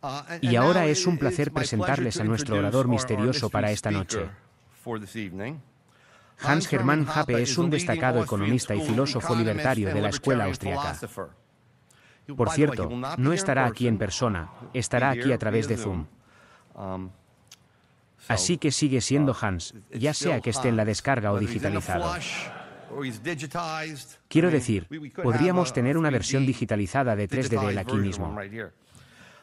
Uh, y ahora es un placer presentarles a nuestro orador misterioso para esta noche. Hans Hermann Happe es un destacado economista y filósofo libertario de la escuela austriaca. Por cierto, no estará aquí en persona, estará aquí a través de Zoom. Um, Así que sigue siendo uh, Hans, ya sea que esté en la uh, descarga o digitalizado. Quiero decir, podríamos tener una versión digitalizada de 3 él aquí mismo.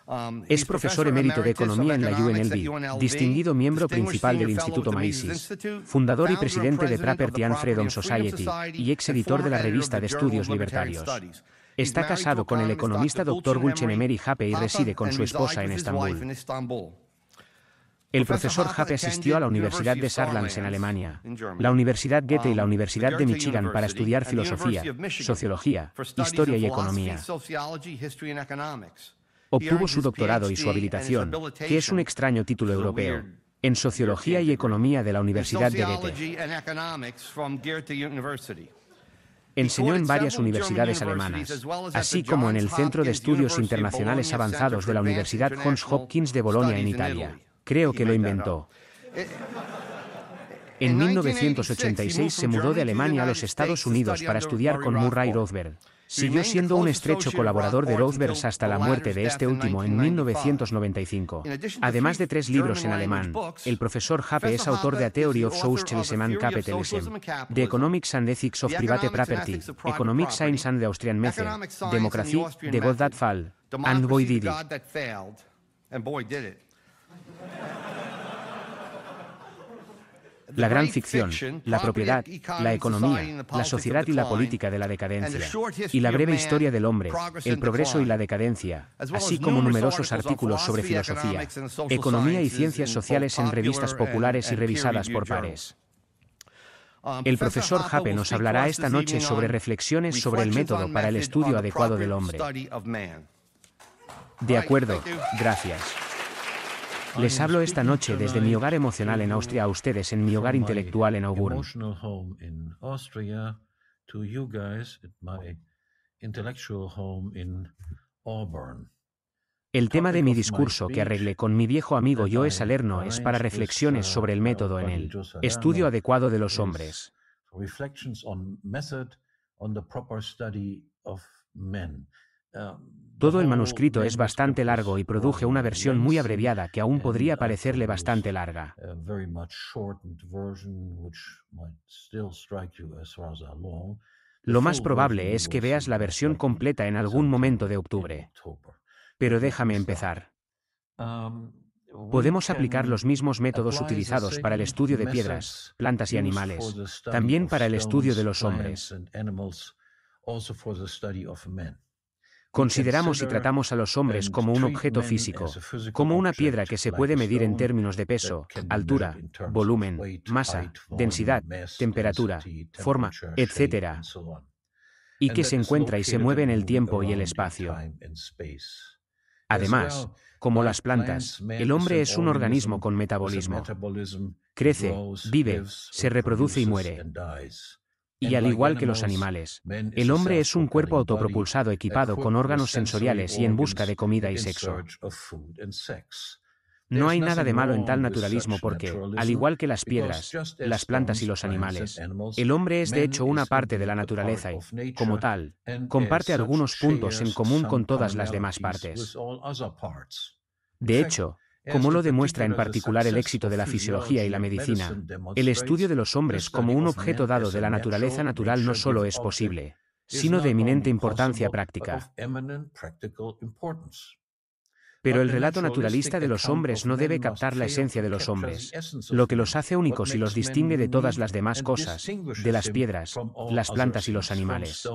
Um, es profesor emérito de Economía en la UNLV, distinguido miembro principal del Instituto Maísis, fundador y presidente de Property and Freedom Society y ex editor de la revista de estudios libertarios. Está casado con el economista Dr. Emery Hape y reside con su esposa en Estambul. El profesor Hape asistió a la Universidad de Saarland en Alemania, la Universidad Goethe y la um, Universidad de Michigan para estudiar filosofía, sociología, historia y economía. Obtuvo su doctorado y su habilitación, que es un extraño título europeo, en Sociología y Economía de la Universidad de Goethe. Enseñó en varias universidades alemanas, así como en el Centro de Estudios Internacionales Avanzados de la Universidad Johns Hopkins de Bolonia en Italia. Creo que lo inventó. En 1986 se mudó de Alemania a los Estados Unidos para estudiar con Murray Rothbard. Siguió siendo un estrecho colaborador de Rothbergs hasta la muerte de este último en 1995. Además de tres libros en alemán, el profesor Happe es autor de A Theory of Socialism Capitalism, The Economics and Ethics of Private Property, Economic Science and the Austrian Method, Democracy, The God That fall and Boy Did It la gran ficción, la propiedad, la economía, la sociedad y la política de la decadencia, y la breve historia del hombre, el progreso y la decadencia, así como numerosos artículos sobre filosofía, economía y ciencias sociales en revistas populares y revisadas por pares. Um, el profesor Happe nos hablará esta noche sobre reflexiones sobre el método para el estudio adecuado del hombre. De acuerdo, gracias. Les hablo esta noche desde mi hogar emocional en Austria a ustedes en mi hogar intelectual en Auburn. El tema de mi discurso que arreglé con mi viejo amigo Joe Salerno es para uh, reflexiones sobre el método en el estudio adecuado de los hombres. Todo el manuscrito es bastante largo y produje una versión muy abreviada que aún podría parecerle bastante larga. Lo más probable es que veas la versión completa en algún momento de octubre. Pero déjame empezar. Um, Podemos aplicar los mismos métodos utilizados para el estudio de piedras, plantas y animales, también para el estudio de los hombres. Consideramos y tratamos a los hombres como un objeto físico, como una piedra que se puede medir en términos de peso, altura, volumen, masa, densidad, temperatura, forma, etc. Y que se encuentra y se mueve en el tiempo y el espacio. Además, como las plantas, el hombre es un organismo con metabolismo. Crece, vive, se reproduce y muere. Y al igual que los animales, el hombre es un cuerpo autopropulsado equipado con órganos sensoriales y en busca de comida y sexo. No hay nada de malo en tal naturalismo porque, al igual que las piedras, las plantas y los animales, el hombre es de hecho una parte de la naturaleza y, como tal, comparte algunos puntos en común con todas las demás partes. De hecho, como lo demuestra en particular el éxito de la fisiología y la medicina, el estudio de los hombres este como un objeto dado de la naturaleza natural no solo es posible, sino de eminente importancia práctica. Pero el relato naturalista de los hombres no debe captar la esencia de los hombres, lo que los hace únicos y los distingue de todas las demás cosas, de las piedras, las plantas y los animales.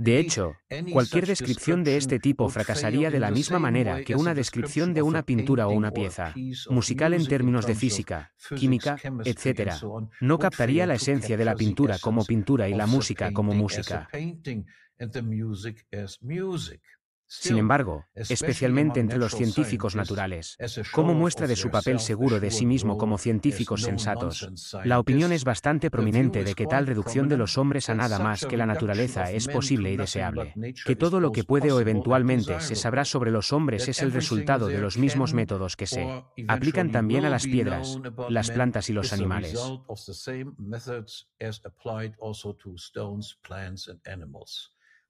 De hecho, cualquier descripción de este tipo fracasaría de la misma manera que una descripción de una pintura o una pieza musical en términos de física, química, etc. No captaría la esencia de la pintura como pintura y la música como música. Sin embargo, especialmente entre los científicos naturales, como muestra de su papel seguro de sí mismo como científicos sensatos, la opinión es bastante prominente de que tal reducción de los hombres a nada más que la naturaleza es posible y deseable, que todo lo que puede o eventualmente se sabrá sobre los hombres es el resultado de los mismos métodos que se aplican también a las piedras, las plantas y los animales.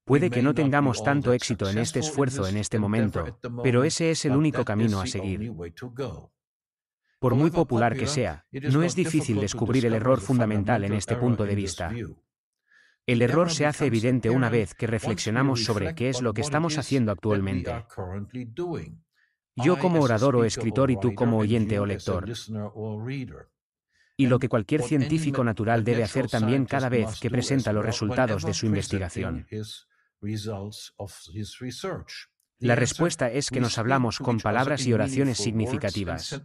Puede que no tengamos tanto éxito en este esfuerzo en este momento, pero ese es el único camino a seguir. Por muy popular que sea, no es difícil descubrir el error fundamental en este punto de vista. El error se hace evidente una vez que reflexionamos sobre qué es lo que estamos haciendo actualmente. Yo como orador o escritor y tú como oyente o lector. Y lo que cualquier científico natural debe hacer también cada vez que presenta los resultados de su investigación. La respuesta es que nos hablamos con palabras y oraciones significativas.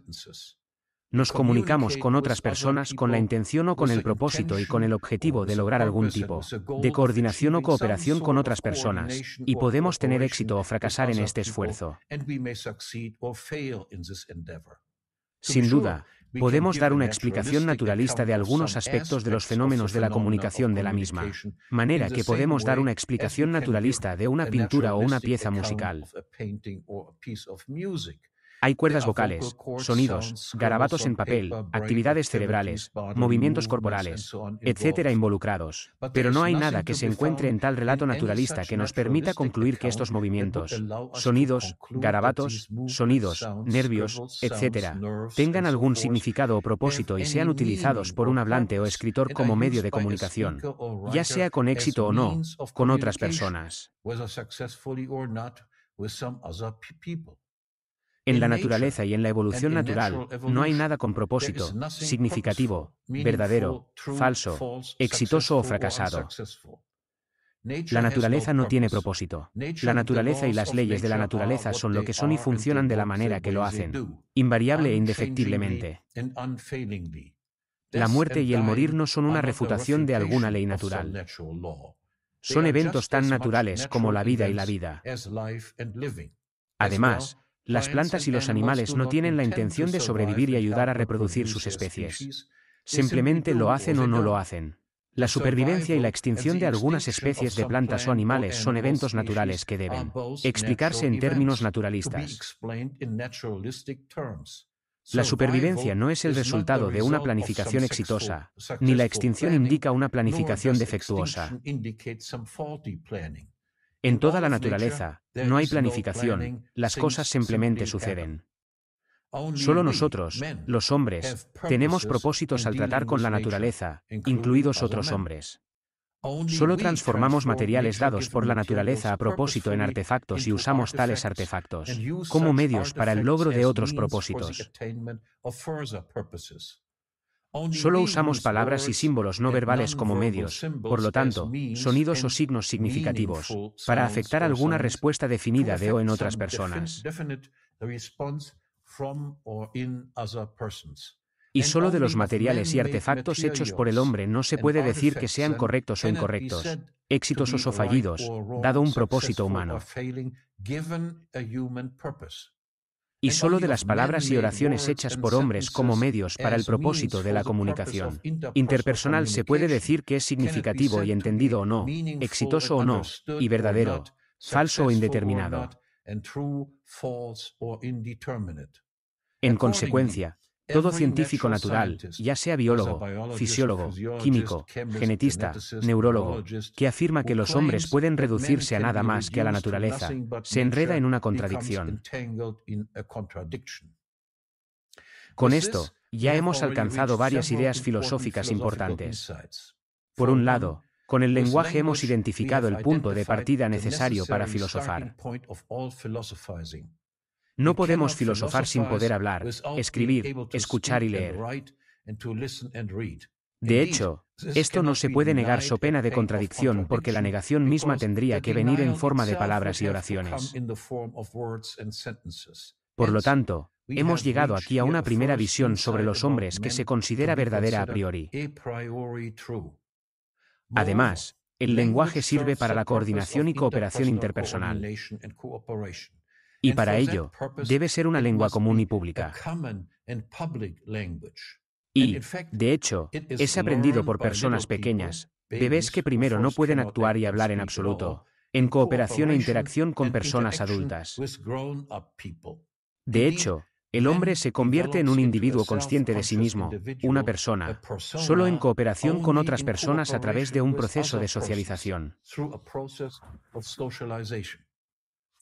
Nos comunicamos con otras personas con la intención o con el propósito y con el objetivo de lograr algún tipo de coordinación o cooperación con otras personas, y podemos tener éxito o fracasar en este esfuerzo. Sin duda, podemos dar una explicación naturalista de algunos aspectos de los fenómenos de la comunicación de la misma, manera que podemos dar una explicación naturalista de una pintura o una pieza musical. Hay cuerdas vocales, sonidos, garabatos en papel, actividades cerebrales, movimientos corporales, etcétera involucrados. Pero no hay nada que se encuentre en tal relato naturalista que nos permita concluir que estos movimientos, sonidos, garabatos, sonidos, nervios, etcétera, tengan algún significado o propósito y sean utilizados por un hablante o escritor como medio de comunicación, ya sea con éxito o no, con otras personas. En la naturaleza y en la evolución natural no hay nada con propósito, significativo, verdadero, falso, exitoso o fracasado. La naturaleza no tiene propósito. La naturaleza y las leyes de la naturaleza son lo que son y funcionan de la manera que lo hacen, invariable e indefectiblemente. La muerte y el morir no son una refutación de alguna ley natural. Son eventos tan naturales como la vida y la vida. Además, las plantas y los animales no tienen la intención de sobrevivir y ayudar a reproducir sus especies. Simplemente lo hacen o no lo hacen. La supervivencia y la extinción de algunas especies de plantas o animales son eventos naturales que deben explicarse en términos naturalistas. La supervivencia no es el resultado de una planificación exitosa, ni la extinción indica una planificación defectuosa. En toda la naturaleza, no hay planificación, las cosas simplemente suceden. Solo nosotros, los hombres, tenemos propósitos al tratar con la naturaleza, incluidos otros hombres. Solo transformamos materiales dados por la naturaleza a propósito en artefactos y usamos tales artefactos como medios para el logro de otros propósitos. Solo usamos palabras y símbolos no verbales como medios, por lo tanto, sonidos o signos significativos, para afectar alguna respuesta definida de o en otras personas. Y solo de los materiales y artefactos hechos por el hombre no se puede decir que sean correctos o incorrectos, exitosos o fallidos, dado un propósito humano y solo de las palabras y oraciones hechas por hombres como medios para el propósito de la comunicación. Interpersonal se puede decir que es significativo y entendido o no, exitoso o no, y verdadero, falso o indeterminado. En consecuencia, todo científico natural, ya sea biólogo, fisiólogo, químico, genetista, neurólogo, que afirma que los hombres pueden reducirse a nada más que a la naturaleza, se enreda en una contradicción. Con esto, ya hemos alcanzado varias ideas filosóficas importantes. Por un lado, con el lenguaje hemos identificado el punto de partida necesario para filosofar. No podemos filosofar sin poder hablar, escribir, escuchar y leer. De hecho, esto no se puede negar so pena de contradicción porque la negación misma tendría que venir en forma de palabras y oraciones. Por lo tanto, hemos llegado aquí a una primera visión sobre los hombres que se considera verdadera a priori. Además, el lenguaje sirve para la coordinación y cooperación interpersonal. Y para ello, debe ser una lengua común y pública. Y, de hecho, es aprendido por personas pequeñas, bebés que primero no pueden actuar y hablar en absoluto, en cooperación e interacción con personas adultas. De hecho, el hombre se convierte en un individuo consciente de sí mismo, una persona, solo en cooperación con otras personas a través de un proceso de socialización.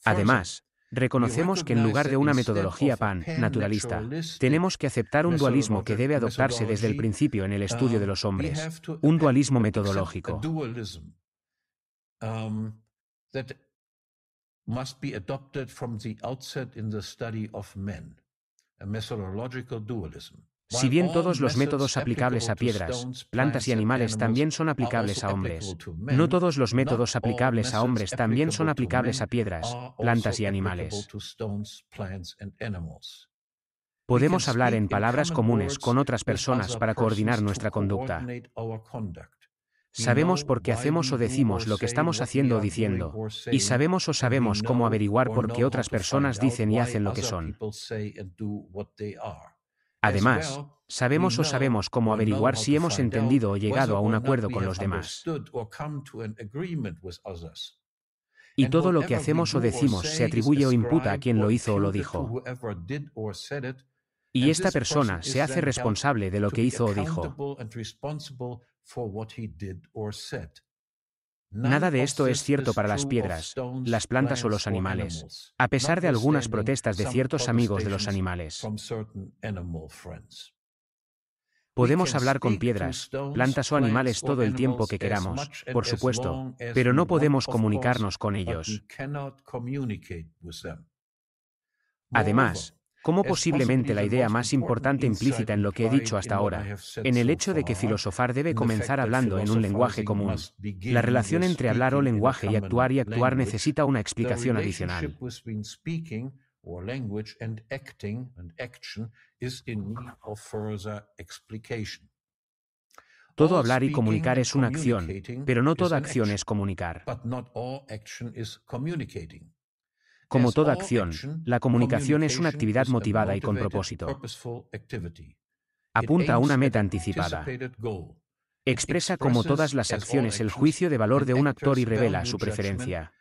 Además, Reconocemos que en lugar de una metodología pan naturalista, tenemos que aceptar un dualismo que debe adoptarse desde el principio en el um, estudio de los hombres, un dualismo metodológico. Si bien todos los métodos aplicables a piedras, plantas y animales también son aplicables a hombres, no todos los métodos aplicables a hombres también son aplicables a piedras, plantas y animales. Podemos hablar en palabras comunes con otras personas para coordinar nuestra conducta. Sabemos por qué hacemos o decimos lo que estamos haciendo o diciendo, y sabemos o sabemos cómo averiguar por qué otras personas dicen y hacen lo que son. Además, sabemos o sabemos cómo averiguar si hemos entendido o llegado a un acuerdo con los demás. Y todo lo que hacemos o decimos se atribuye o imputa a quien lo hizo o lo dijo. Y esta persona se hace responsable de lo que hizo o dijo. Nada de esto es cierto para las piedras, las plantas o los animales, a pesar de algunas protestas de ciertos amigos de los animales. Podemos hablar con piedras, plantas o animales todo el tiempo que queramos, por supuesto, pero no podemos comunicarnos con ellos. Además, ¿Cómo posiblemente la idea más importante implícita en lo que he dicho hasta ahora, en el hecho de que filosofar debe comenzar hablando en un lenguaje común. La relación entre hablar o lenguaje y actuar y actuar necesita una explicación adicional. Todo hablar y comunicar es una acción, pero no toda acción es comunicar. Como toda acción, la comunicación es una actividad motivada y con propósito. Apunta a una meta anticipada. Expresa como todas las acciones el juicio de valor de un actor y revela su preferencia.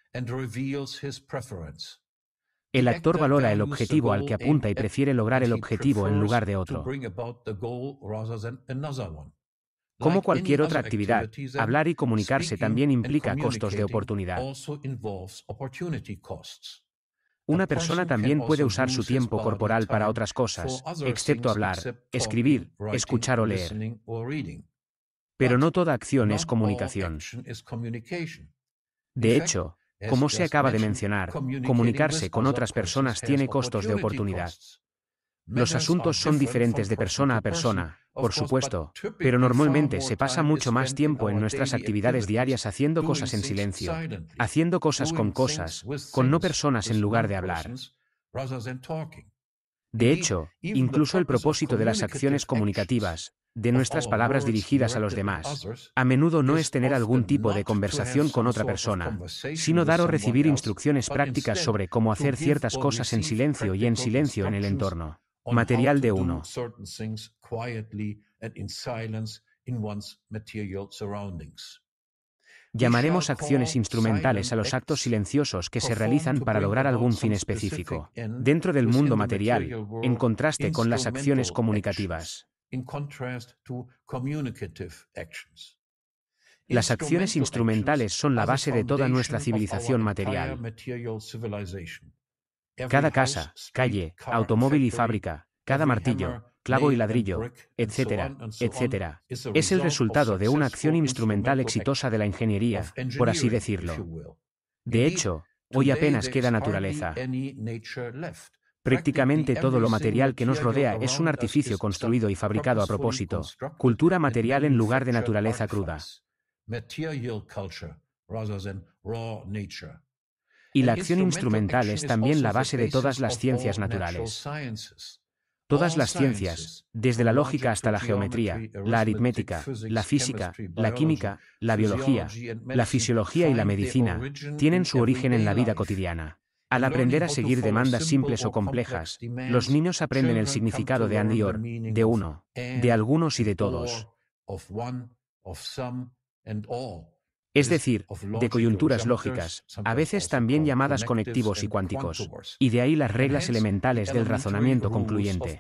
El actor valora el objetivo al que apunta y prefiere lograr el objetivo en lugar de otro. Como cualquier otra actividad, hablar y comunicarse también implica costos de oportunidad. Una persona también puede usar su tiempo corporal para otras cosas, excepto hablar, escribir, escuchar o leer. Pero no toda acción es comunicación. De hecho, como se acaba de mencionar, comunicarse con otras personas tiene costos de oportunidad. Los asuntos son diferentes de persona a persona, por supuesto, pero normalmente se pasa mucho más tiempo en nuestras actividades diarias haciendo cosas en silencio, haciendo cosas con cosas, con no personas en lugar de hablar. De hecho, incluso el propósito de las acciones comunicativas, de nuestras palabras dirigidas a los demás, a menudo no es tener algún tipo de conversación con otra persona, sino dar o recibir instrucciones prácticas sobre cómo hacer ciertas cosas en silencio y en silencio en el entorno material de uno. Llamaremos acciones instrumentales a los actos silenciosos que se realizan para lograr algún fin específico, dentro del mundo material, en contraste con las acciones comunicativas. Las acciones instrumentales son la base de toda nuestra civilización material. Cada casa, calle, automóvil y fábrica, cada martillo, clavo y ladrillo, etcétera, etcétera, es el resultado de una acción instrumental exitosa de la ingeniería, por así decirlo. De hecho, hoy apenas queda naturaleza. Prácticamente todo lo material que nos rodea es un artificio construido y fabricado a propósito, cultura material en lugar de naturaleza cruda. Y la acción instrumental es también la base de todas las ciencias naturales. Todas las ciencias, desde la lógica hasta la geometría, la aritmética, la física, la química, la biología, la fisiología y la medicina, tienen su origen en la vida cotidiana. Al aprender a seguir demandas simples o complejas, los niños aprenden el significado de Andior, de uno, de algunos y de todos es decir, de coyunturas lógicas, a veces también llamadas conectivos y cuánticos, y de ahí las reglas elementales del razonamiento concluyente.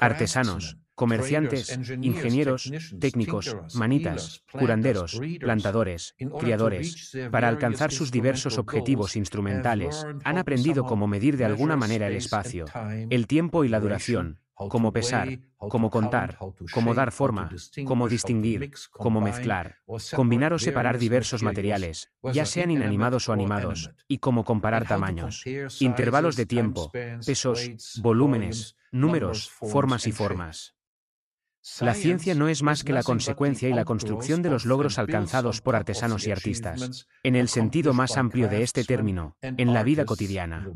Artesanos, comerciantes, ingenieros, técnicos, manitas, curanderos, plantadores, criadores, para alcanzar sus diversos objetivos instrumentales, han aprendido cómo medir de alguna manera el espacio, el tiempo y la duración, cómo pesar, cómo contar, cómo dar forma, cómo distinguir, cómo mezclar, combinar o separar diversos materiales, ya sean inanimados o animados, y cómo comparar tamaños, intervalos de tiempo, pesos, volúmenes, números, formas y formas. La ciencia no es más que la consecuencia y la construcción de los logros alcanzados por artesanos y artistas, en el sentido más amplio de este término, en la vida cotidiana.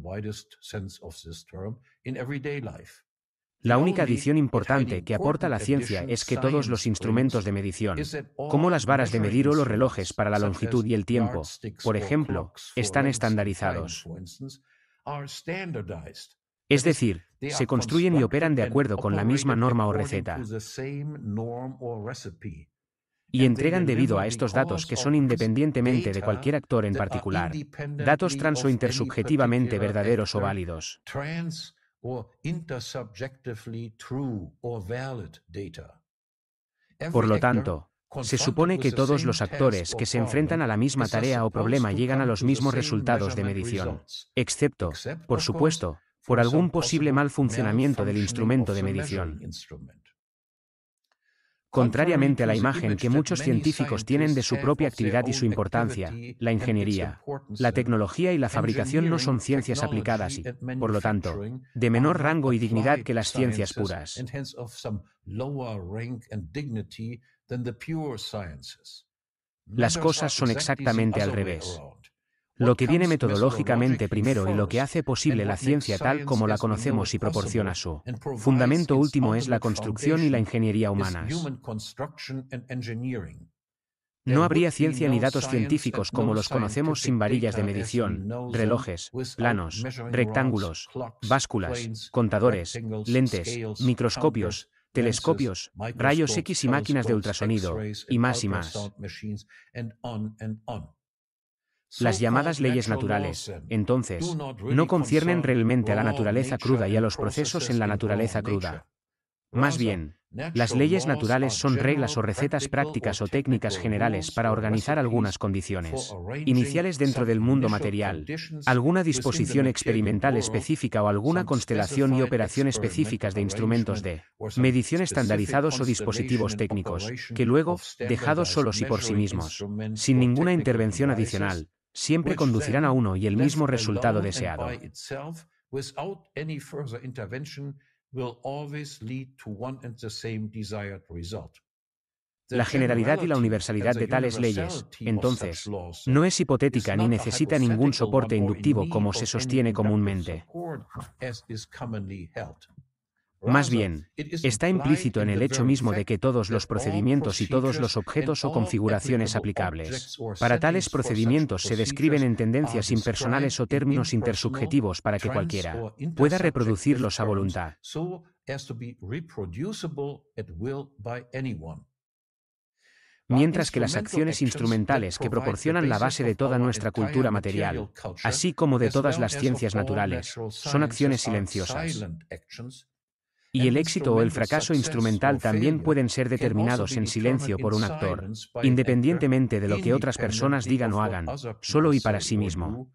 La única adición importante que aporta la ciencia es que todos los instrumentos de medición, como las varas de medir o los relojes para la longitud y el tiempo, por ejemplo, están estandarizados. Es decir, se construyen y operan de acuerdo con la misma norma o receta y entregan debido a estos datos que son independientemente de cualquier actor en particular, datos trans o intersubjetivamente verdaderos o válidos. Por lo tanto, se supone que todos los actores que se enfrentan a la misma tarea o problema llegan a los mismos resultados de medición, excepto, por supuesto, por algún posible mal funcionamiento del instrumento de medición. Contrariamente a la imagen que muchos científicos tienen de su eh, propia actividad y su importancia, la ingeniería, la eh, tecnología y la fabricación no son ciencias aplicadas y, por lo tanto, de menor rango y dignidad que las ciencias puras. Las cosas son exactamente al revés lo que viene metodológicamente primero y lo que hace posible la ciencia tal como la conocemos y proporciona su fundamento último es la construcción y la ingeniería humanas. No habría ciencia ni datos científicos como los conocemos sin varillas de medición, relojes, planos, rectángulos, básculas, contadores, lentes, microscopios, telescopios, rayos X y máquinas de ultrasonido, y más y más. Las llamadas leyes naturales, entonces, no conciernen realmente a la naturaleza cruda y a los procesos en la naturaleza cruda. Más bien, las leyes naturales son reglas o recetas prácticas o técnicas generales para organizar algunas condiciones iniciales dentro del mundo material, alguna disposición experimental específica o alguna constelación y operación específicas de instrumentos de medición estandarizados o dispositivos técnicos, que luego, dejados solos y por sí mismos, sin ninguna intervención adicional, siempre conducirán a uno y el mismo resultado deseado. La generalidad y la universalidad de tales leyes, entonces, no es hipotética ni necesita ningún soporte inductivo como se sostiene comúnmente. Más bien, está implícito en el hecho mismo de que todos los procedimientos y todos los objetos o configuraciones aplicables para tales procedimientos se describen en tendencias impersonales o términos intersubjetivos para que cualquiera pueda reproducirlos a voluntad. Mientras que las acciones instrumentales que proporcionan la base de toda nuestra cultura material, así como de todas las ciencias naturales, son acciones silenciosas y el éxito o el fracaso instrumental también pueden ser determinados en silencio por un actor, independientemente de lo que otras personas digan o hagan, solo y para sí mismo.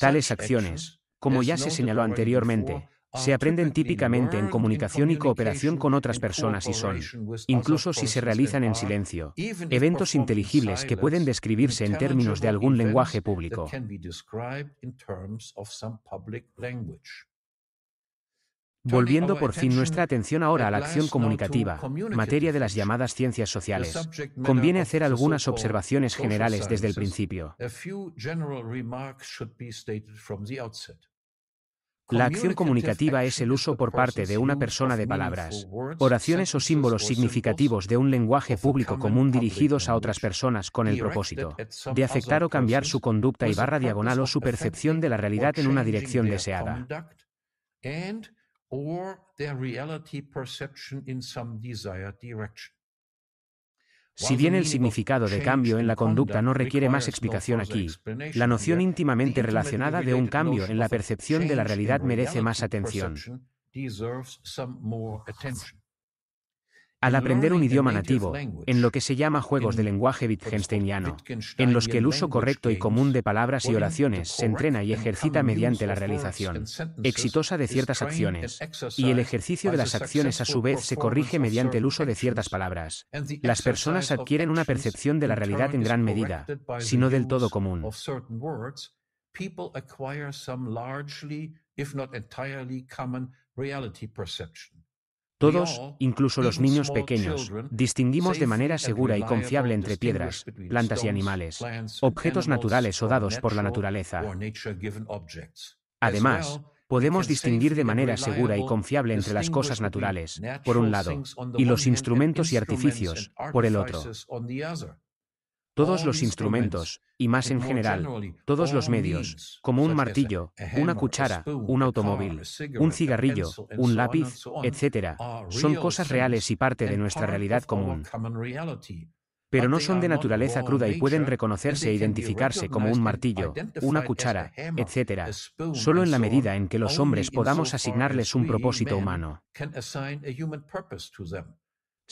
Tales acciones, como ya se señaló anteriormente, se aprenden típicamente en comunicación y cooperación con otras personas y son, incluso si se realizan en silencio, eventos inteligibles que pueden describirse en términos de algún lenguaje público. Volviendo por fin nuestra atención ahora a la acción comunicativa, materia de las llamadas ciencias sociales, conviene hacer algunas observaciones generales desde el principio. La acción comunicativa es el uso por parte de una persona de palabras, oraciones o símbolos significativos de un lenguaje público común dirigidos a otras personas con el propósito de afectar o cambiar su conducta y barra diagonal o su percepción de la realidad en una dirección deseada. Si bien el significado de cambio en la conducta no requiere más explicación aquí, la noción íntimamente relacionada de un cambio en la percepción de la realidad merece más atención. Al aprender un idioma nativo, en lo que se llama juegos de lenguaje Wittgensteiniano, en los que el uso correcto y común de palabras y oraciones se entrena y ejercita mediante la realización exitosa de ciertas acciones, y el ejercicio de las acciones a su vez se corrige mediante el uso de ciertas palabras, las personas adquieren una percepción de la realidad en gran medida, si no del todo común. Todos, incluso los niños pequeños, distinguimos de manera segura y confiable entre piedras, plantas y animales, objetos naturales o dados por la naturaleza. Además, podemos distinguir de manera segura y confiable entre las cosas naturales, por un lado, y los instrumentos y artificios, por el otro todos los instrumentos, y más en general, todos los medios, como un martillo, una cuchara, un automóvil, un cigarrillo, un lápiz, etc., son cosas reales y parte de nuestra realidad común. Pero no son de naturaleza cruda y pueden reconocerse e identificarse como un martillo, una cuchara, etc., solo en la medida en que los hombres podamos asignarles un propósito humano.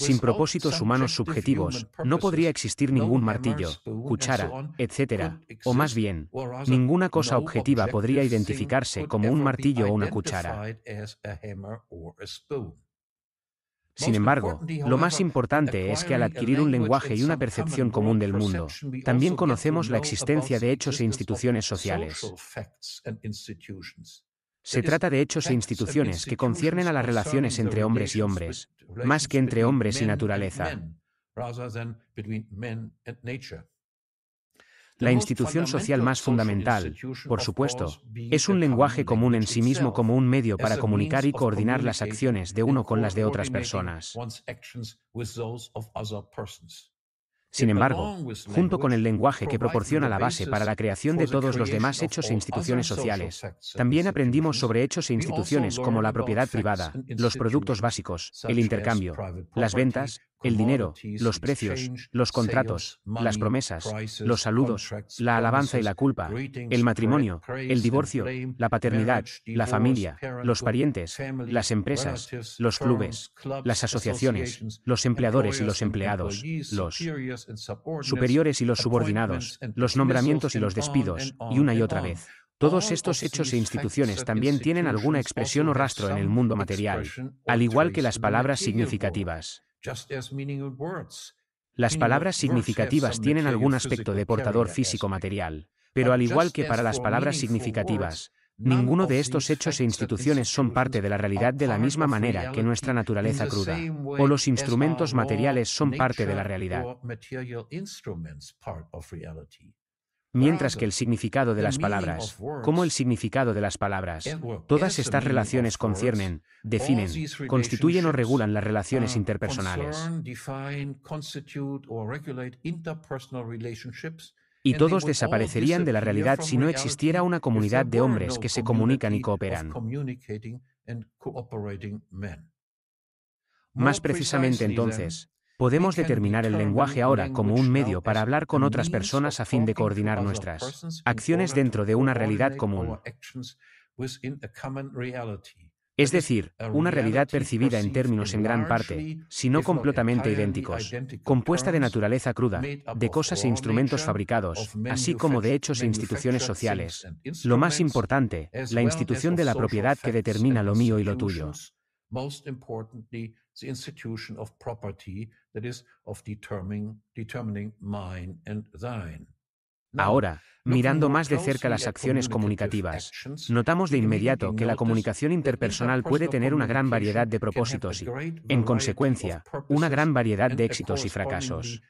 Sin propósitos humanos subjetivos, no podría existir ningún martillo, cuchara, etc. O más bien, ninguna cosa objetiva podría identificarse como un martillo o una cuchara. Sin embargo, lo más importante es que al adquirir un lenguaje y una percepción común del mundo, también conocemos la existencia de hechos e instituciones sociales. Se trata de hechos e instituciones que conciernen a las relaciones entre hombres y hombres, más que entre hombres y naturaleza. La institución social más fundamental, por supuesto, es un lenguaje común en sí mismo como un medio para comunicar y coordinar las acciones de uno con las de otras personas. Sin embargo, junto con el lenguaje que proporciona la base para la creación de todos los demás hechos e instituciones sociales, también aprendimos sobre hechos e instituciones como la propiedad privada, los productos básicos, el intercambio, las ventas, el dinero, los precios, los contratos, las promesas, los saludos, la alabanza y la culpa, el matrimonio, el divorcio, la paternidad, la familia, los parientes, las empresas, los clubes, las asociaciones, los empleadores y los empleados, los superiores y los subordinados, los nombramientos y los despidos, y una y otra vez. Todos estos hechos e instituciones también tienen alguna expresión o rastro en el mundo material, al igual que las palabras significativas. Las palabras significativas tienen algún aspecto de portador físico material, pero al igual que para las palabras significativas, ninguno de estos hechos e instituciones son parte de la realidad de la misma manera que nuestra naturaleza cruda, o los instrumentos materiales son parte de la realidad mientras que el significado de las palabras, como el significado de las palabras, todas estas relaciones conciernen, definen, constituyen o regulan las relaciones uh, interpersonales. Y todos desaparecerían de la realidad si no existiera una comunidad de hombres que se comunican y cooperan. Más precisamente entonces, Podemos determinar el lenguaje ahora como un medio para hablar con otras personas a fin de coordinar nuestras acciones dentro de una realidad común. Es decir, una realidad percibida en términos en gran parte, si no completamente idénticos, compuesta de naturaleza cruda, de cosas e instrumentos fabricados, así como de hechos e instituciones sociales. Lo más importante, la institución de la propiedad que determina lo mío y lo tuyo. Ahora, mirando más de cerca las acciones comunicativas, notamos de inmediato que la comunicación interpersonal puede tener una gran variedad de propósitos y, en consecuencia, una gran variedad de éxitos y fracasos.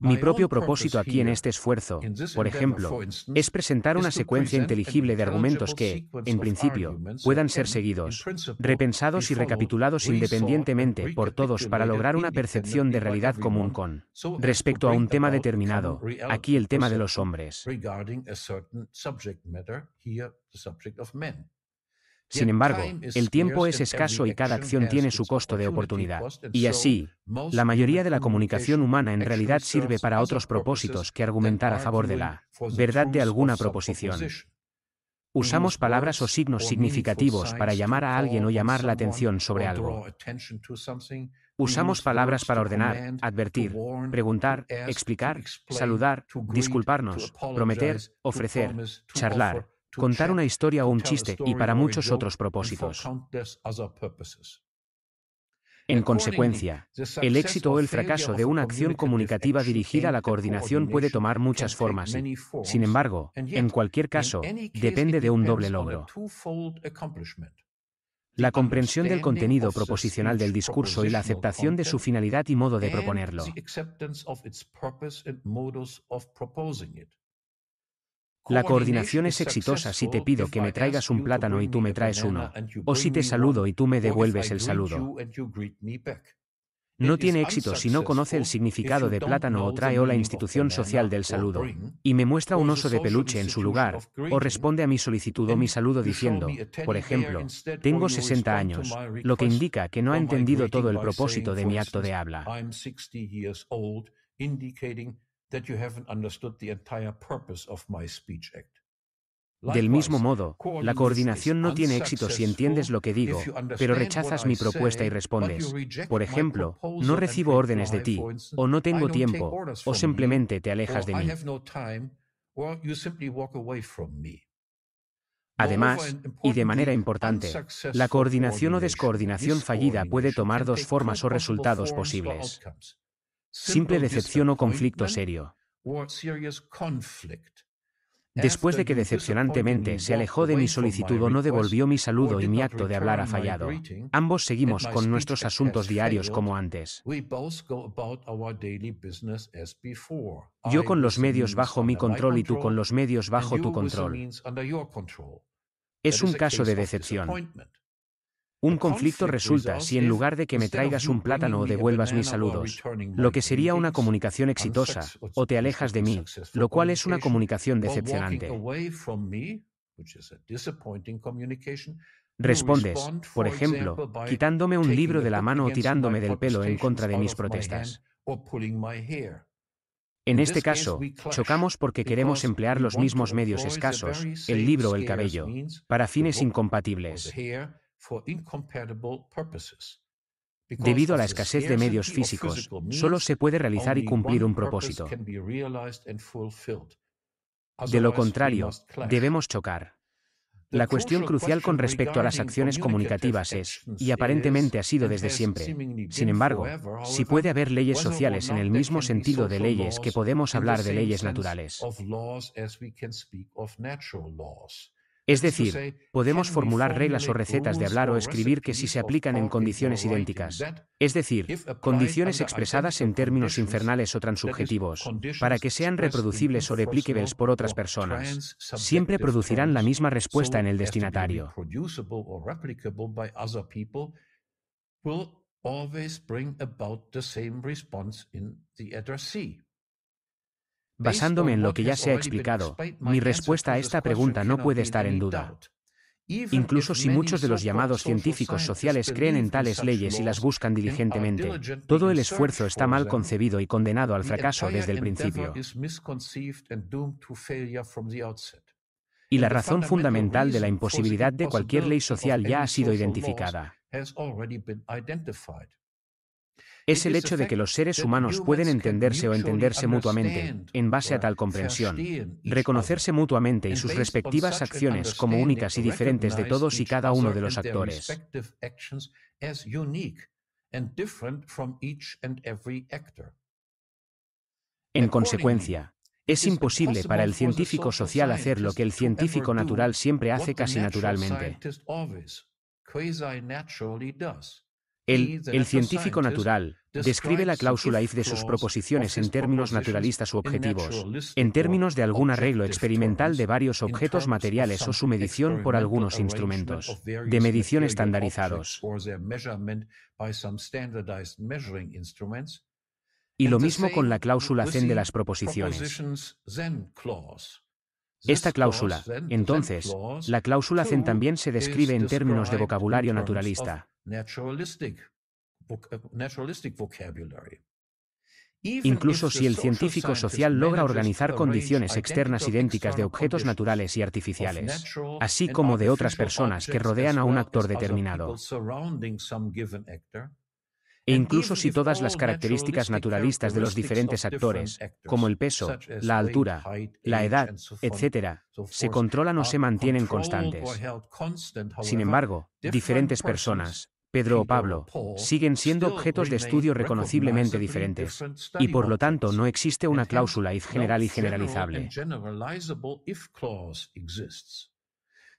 Mi propio propósito aquí en este esfuerzo, por ejemplo, es presentar una secuencia inteligible de argumentos que, en principio, puedan ser seguidos, repensados y recapitulados independientemente por todos para lograr una percepción de realidad común con respecto a un tema determinado, aquí el tema de los hombres. Sin embargo, el tiempo es escaso y cada acción tiene su costo de oportunidad. Y así, la mayoría de la comunicación humana en realidad sirve para otros propósitos que argumentar a favor de la verdad de alguna proposición. Usamos palabras o signos significativos para llamar a alguien o llamar la atención sobre algo. Usamos palabras para ordenar, advertir, preguntar, explicar, saludar, disculparnos, prometer, ofrecer, charlar, contar una historia o un chiste y para muchos otros propósitos. En consecuencia, el éxito o el fracaso de una acción comunicativa dirigida a la coordinación puede tomar muchas formas. sin embargo, en cualquier caso, depende de un doble logro. La comprensión del contenido proposicional del discurso y la aceptación de su finalidad y modo de proponerlo. La coordinación es exitosa si te pido que me traigas un plátano y tú me traes uno, o si te saludo y tú me devuelves el saludo. No tiene éxito si no conoce el significado de plátano o trae o la institución social del saludo, y me muestra un oso de peluche en su lugar, o responde a mi solicitud o mi saludo diciendo, por ejemplo, tengo 60 años, lo que indica que no ha entendido todo el propósito de mi acto de habla. Del mismo modo, la coordinación no tiene éxito si entiendes lo que digo, pero rechazas mi propuesta y respondes. Por ejemplo, no recibo órdenes de ti, o no tengo tiempo, o simplemente te alejas de mí. Además, y de manera importante, la coordinación o descoordinación fallida puede tomar dos formas o resultados posibles simple decepción o conflicto serio. Después de que decepcionantemente se alejó de mi solicitud o no devolvió mi saludo y mi acto de hablar ha fallado, ambos seguimos con nuestros asuntos diarios como antes. Yo con los medios bajo mi control y tú con los medios bajo tu control. Es un caso de decepción. Un conflicto resulta si en lugar de que me traigas un plátano o devuelvas mis saludos, lo que sería una comunicación exitosa, o te alejas de mí, lo cual es una comunicación decepcionante. Respondes, por ejemplo, quitándome un libro de la mano o tirándome del pelo en contra de mis protestas. En este caso, chocamos porque queremos emplear los mismos medios escasos, el libro o el cabello, para fines incompatibles. Debido a la escasez de medios físicos, solo se puede realizar y cumplir un propósito. De lo contrario, debemos chocar. La cuestión crucial con respecto a las acciones comunicativas es, y aparentemente ha sido desde siempre, sin embargo, si puede haber leyes sociales en el mismo sentido de leyes que podemos hablar de leyes naturales. Es decir, podemos formular reglas o recetas de hablar o escribir que si se aplican en condiciones idénticas, es decir, condiciones expresadas en términos infernales o transubjetivos, para que sean reproducibles o replicables por otras personas, siempre producirán la misma respuesta en el destinatario. Basándome en lo que ya se ha explicado, mi respuesta a esta pregunta no puede estar en duda. Incluso si muchos de los llamados científicos sociales creen en tales leyes y las buscan diligentemente, todo el esfuerzo está mal concebido y condenado al fracaso desde el principio. Y la razón fundamental de la imposibilidad de cualquier ley social ya ha sido identificada es el hecho de que los seres humanos pueden entenderse o entenderse mutuamente en base a tal comprensión, reconocerse mutuamente y sus respectivas acciones como únicas y diferentes de todos y cada uno de los actores. En consecuencia, es imposible para el científico social hacer lo que el científico natural siempre hace casi naturalmente. El, el, científico natural describe la cláusula if de sus proposiciones en términos naturalistas u objetivos, en términos de algún arreglo experimental de varios objetos materiales o su medición por algunos instrumentos de medición estandarizados. Y lo mismo con la cláusula zen de las proposiciones. Esta cláusula, entonces, la cláusula zen también se describe en términos de vocabulario naturalista, naturalistic, eh, Incluso si el científico social logra organizar condiciones externas idénticas de objetos naturales y artificiales, así como de otras personas que rodean a un actor determinado, e incluso si todas las características naturalistas de los diferentes actores, como el peso, la altura, la edad, etc., se controlan o se mantienen constantes. Sin embargo, diferentes personas, Pedro o Pablo, siguen siendo objetos de estudio reconociblemente diferentes, y por lo tanto no existe una cláusula if general y generalizable.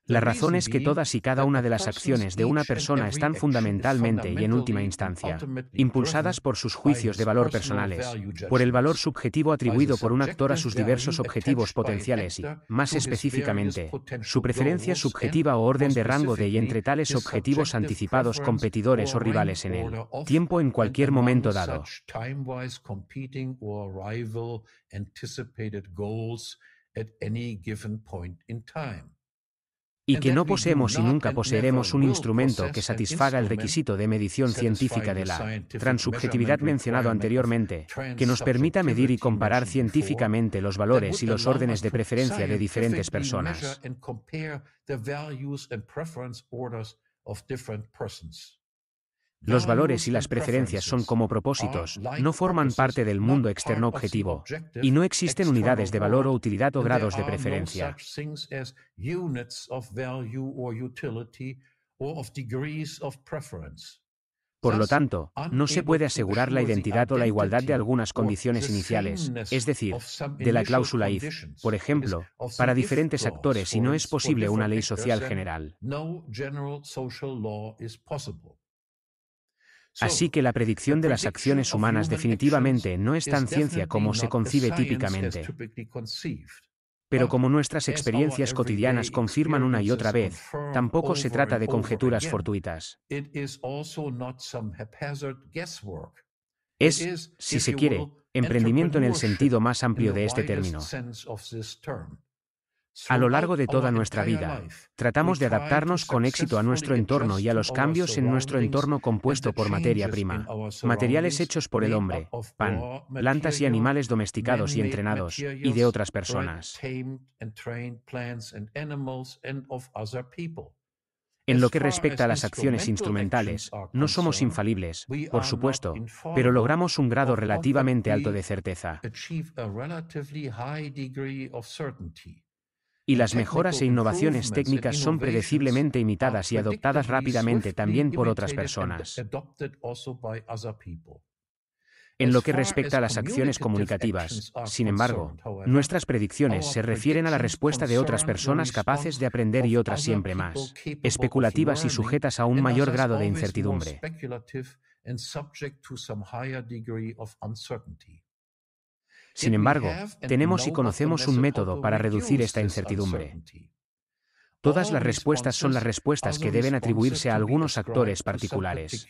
La razón es que todas y cada una de las acciones de una persona están fundamentalmente y en última instancia impulsadas por sus juicios de valor personales, por el valor subjetivo atribuido por un actor a sus diversos objetivos potenciales y, más específicamente, su preferencia subjetiva o orden de rango de y entre tales objetivos anticipados competidores o rivales en el tiempo en cualquier momento dado y que no poseemos y nunca poseeremos un instrumento que este satisfaga el requisito de medición científica de la transubjetividad mencionado anteriormente, que nos permita medir y comparar científicamente los valores y los órdenes de preferencia de diferentes personas. Los valores y las preferencias son como propósitos, no forman parte del mundo externo objetivo, y no existen unidades de valor o utilidad o grados de preferencia. Por lo tanto, no se puede asegurar la identidad o la igualdad de algunas condiciones iniciales, es decir, de la cláusula IF, por ejemplo, para diferentes actores y no es posible una ley social general. Así que la predicción de las acciones humanas definitivamente no es tan ciencia como se concibe típicamente. Pero como nuestras experiencias cotidianas confirman una y otra vez, tampoco se trata de conjeturas fortuitas. Es, si se quiere, emprendimiento en el sentido más amplio de este término. A lo largo de toda nuestra vida, tratamos de adaptarnos con éxito a nuestro entorno y a los cambios en nuestro entorno compuesto por materia prima, materiales hechos por el hombre, pan, plantas y animales domesticados y entrenados, y de otras personas. En lo que respecta a las acciones instrumentales, no somos infalibles, por supuesto, pero logramos un grado relativamente alto de certeza y las mejoras e innovaciones técnicas son predeciblemente imitadas y adoptadas rápidamente también por otras personas. En lo que respecta a las acciones comunicativas, sin embargo, nuestras predicciones se refieren a la respuesta de otras personas capaces de aprender y otras siempre más, especulativas y sujetas a un mayor grado de incertidumbre. Sin embargo, tenemos y conocemos un método para reducir esta incertidumbre. Todas las respuestas son las respuestas que deben atribuirse a algunos actores particulares.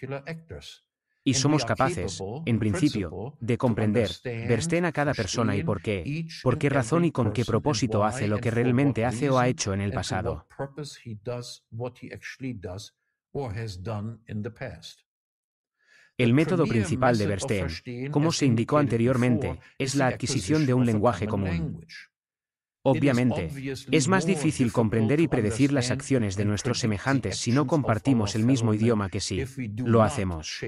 Y somos capaces, en principio, de comprender, ¿estén a cada persona y por qué, por qué razón y con qué propósito hace lo que realmente hace o ha hecho en el pasado. El método principal de Verstehen, como se indicó anteriormente, es la adquisición de un lenguaje común. Obviamente, es más difícil comprender y predecir las acciones de nuestros semejantes si no compartimos el mismo idioma que si lo hacemos.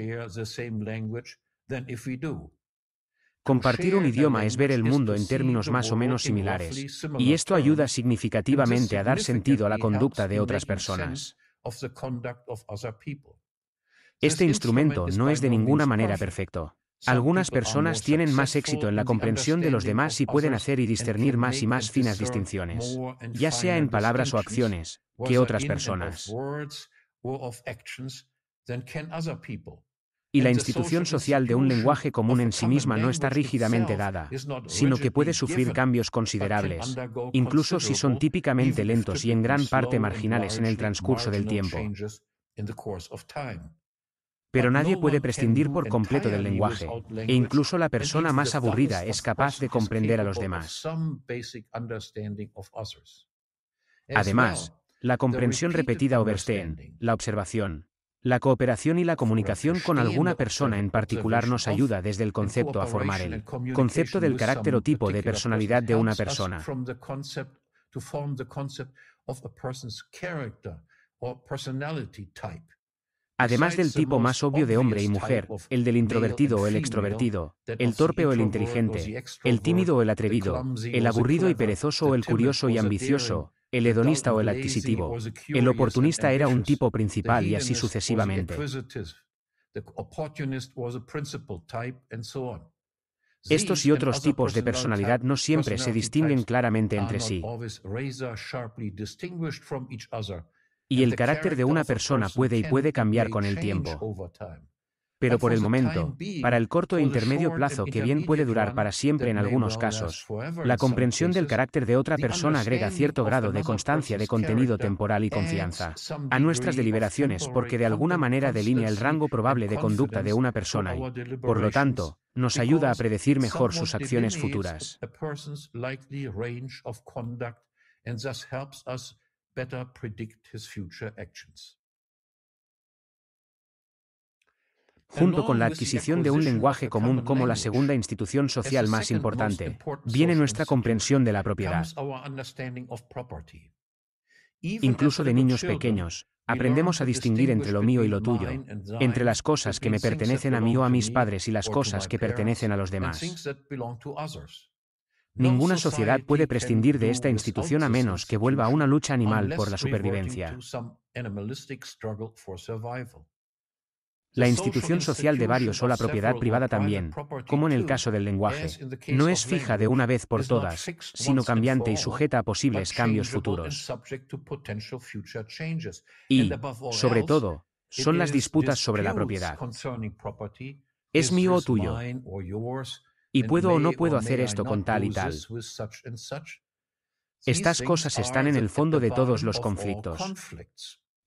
Compartir un idioma es ver el mundo en términos más o menos similares, y esto ayuda significativamente a dar sentido a la conducta de otras personas. Este instrumento no es de ninguna manera perfecto. Algunas personas tienen más éxito en la comprensión de los demás y pueden hacer y discernir más y más finas distinciones, ya sea en palabras o acciones, que otras personas. Y la institución social de un lenguaje común en sí misma no está rígidamente dada, sino que puede sufrir cambios considerables, incluso si son típicamente lentos y en gran parte marginales en el transcurso del tiempo. Pero nadie puede prescindir por completo del lenguaje, e incluso la persona más aburrida es capaz de comprender a los demás. Además, la comprensión repetida Overstein, la observación, la cooperación y la comunicación con alguna persona en particular nos ayuda desde el concepto a formar el concepto del carácter o tipo de personalidad de una persona. Además del tipo más obvio de hombre y mujer, el del introvertido o el extrovertido, el torpe o el inteligente, el tímido o el atrevido, el aburrido y perezoso o el curioso y ambicioso, el hedonista o el adquisitivo, el oportunista era un tipo principal y así sucesivamente. Estos y otros tipos de personalidad no siempre se distinguen claramente entre sí y el carácter de una persona puede y puede cambiar con el tiempo. Pero por el momento, para el corto e intermedio plazo que bien puede durar para siempre en algunos casos, la comprensión del carácter de otra persona agrega cierto grado de constancia de contenido temporal y confianza a nuestras deliberaciones porque de alguna manera delinea el rango probable de conducta de una persona y, por lo tanto, nos ayuda a predecir mejor sus acciones futuras junto con la adquisición de un lenguaje común como la segunda institución social más importante, viene nuestra comprensión de la propiedad. Incluso de niños pequeños, aprendemos a distinguir entre lo mío y lo tuyo, entre las cosas que me pertenecen a mí o a mis padres y las cosas que pertenecen a los demás. Ninguna sociedad puede prescindir de esta institución a menos que vuelva a una lucha animal por la supervivencia. La institución social de varios o la propiedad privada también, como en el caso del lenguaje, no es fija de una vez por todas, sino cambiante y sujeta a posibles cambios futuros. Y, sobre todo, son las disputas sobre la propiedad. ¿Es mío o tuyo? y puedo o no puedo hacer esto con tal y tal. Estas cosas están en el fondo de todos los conflictos.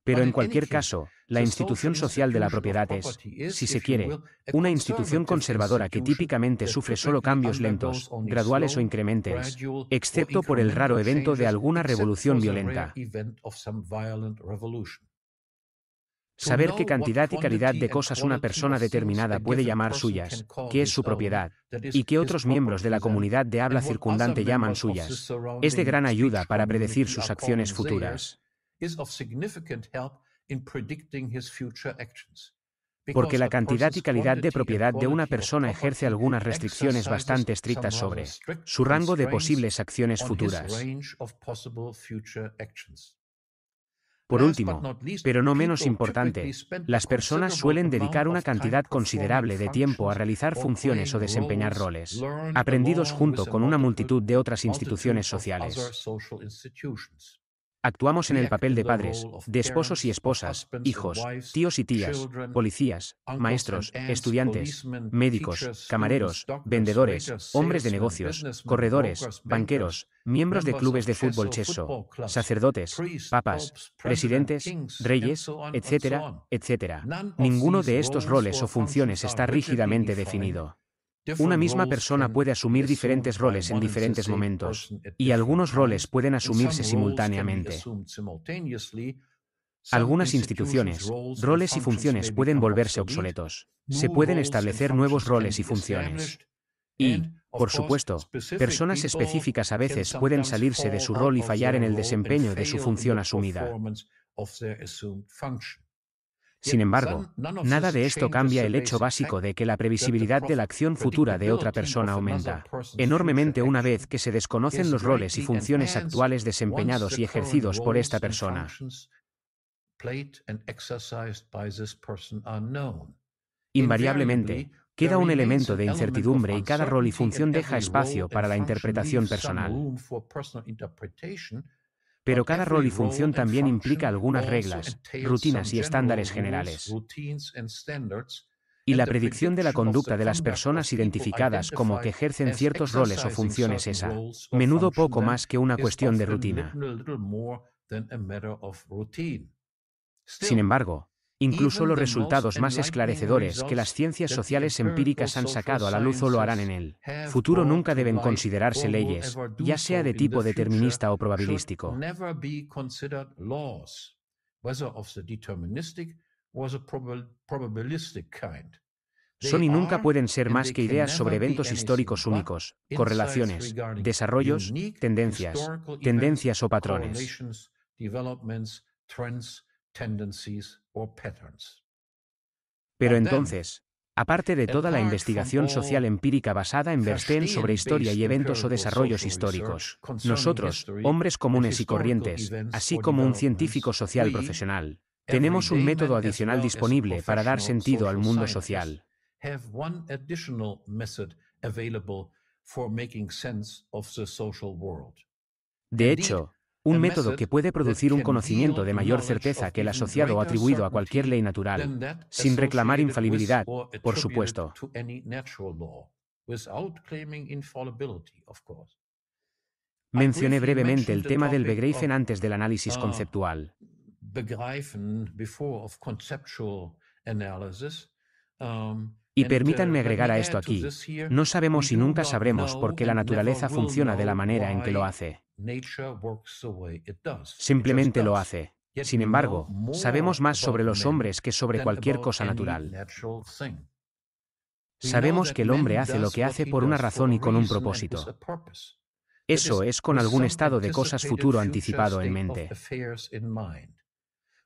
Pero en cualquier caso, la institución social de la propiedad es, si se quiere, una institución conservadora que típicamente sufre solo cambios lentos, graduales o incrementes, excepto por el raro evento de alguna revolución violenta. Saber qué cantidad y calidad de cosas una persona determinada puede llamar suyas, qué es su propiedad, y qué otros miembros de la comunidad de habla circundante llaman suyas, es de gran ayuda para predecir sus acciones futuras. Porque la cantidad y calidad de propiedad de una persona ejerce algunas restricciones bastante estrictas sobre su rango de posibles acciones futuras. Por último, pero no menos importante, las personas suelen dedicar una cantidad considerable de tiempo a realizar funciones o desempeñar roles, aprendidos junto con una multitud de otras instituciones sociales. Actuamos en el papel de padres, de esposos y esposas, hijos, tíos y tías, policías, maestros, estudiantes, médicos, camareros, vendedores, hombres de negocios, corredores, banqueros, miembros de clubes de fútbol cheso, sacerdotes, papas, presidentes, reyes, etcétera, etcétera. Ninguno de estos roles o funciones está rígidamente definido. Una misma persona puede asumir diferentes roles en diferentes momentos, y algunos roles pueden asumirse simultáneamente. Algunas instituciones, roles y funciones pueden volverse obsoletos. Se pueden establecer nuevos roles y funciones. Y, por supuesto, personas específicas a veces pueden salirse de su rol y fallar en el desempeño de su función asumida. Sin embargo, nada de esto cambia el hecho básico de que la previsibilidad de la acción futura de otra persona aumenta enormemente una vez que se desconocen los roles y funciones actuales desempeñados y ejercidos por esta persona. Invariablemente, queda un elemento de incertidumbre y cada rol y función deja espacio para la interpretación personal. Pero cada rol y función también implica algunas reglas, rutinas y estándares generales. Y la predicción de la conducta de las personas identificadas como que ejercen ciertos roles o funciones es menudo poco más que una cuestión de rutina. Sin embargo, Incluso los resultados más esclarecedores que las ciencias sociales empíricas han sacado a la luz o lo harán en él. futuro nunca deben considerarse leyes, ya sea de tipo determinista o probabilístico. Son y nunca pueden ser más que ideas sobre eventos históricos únicos, correlaciones, desarrollos, tendencias, tendencias o patrones. Pero entonces, aparte de toda la investigación social empírica basada en Verstehen sobre historia y eventos o desarrollos históricos, nosotros, hombres comunes y corrientes, así como un científico social profesional, tenemos un método adicional disponible para dar sentido al mundo social. De hecho, un método que puede producir un conocimiento de mayor certeza que el asociado atribuido a cualquier ley natural, sin reclamar infalibilidad, por supuesto. Mencioné brevemente el tema del Begreifen antes del análisis ah, conceptual. Y permítanme agregar a esto aquí, no sabemos y nunca sabremos por qué la naturaleza funciona de la manera en que lo hace. Simplemente lo hace. Sin embargo, sabemos más sobre los hombres que sobre cualquier cosa natural. Sabemos que el hombre hace lo que hace por una razón y con un propósito. Eso es con algún estado de cosas futuro anticipado en mente.